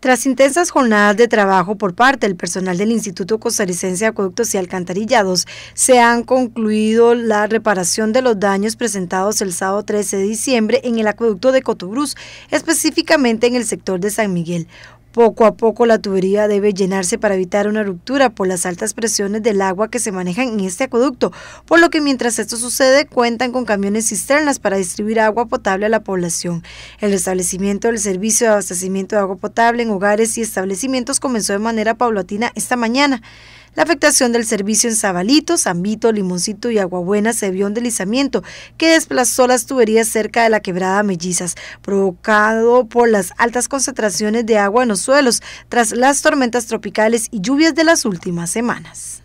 Tras intensas jornadas de trabajo por parte del personal del Instituto Costarricense de Acueductos y Alcantarillados, se han concluido la reparación de los daños presentados el sábado 13 de diciembre en el acueducto de Cotobruz, específicamente en el sector de San Miguel. Poco a poco la tubería debe llenarse para evitar una ruptura por las altas presiones del agua que se manejan en este acueducto, por lo que mientras esto sucede cuentan con camiones cisternas para distribuir agua potable a la población. El restablecimiento del servicio de abastecimiento de agua potable en hogares y establecimientos comenzó de manera paulatina esta mañana. La afectación del servicio en Zabalito, Zambito, Limoncito y Aguabuena se vio un deslizamiento que desplazó las tuberías cerca de la quebrada Mellizas, provocado por las altas concentraciones de agua en los suelos tras las tormentas tropicales y lluvias de las últimas semanas.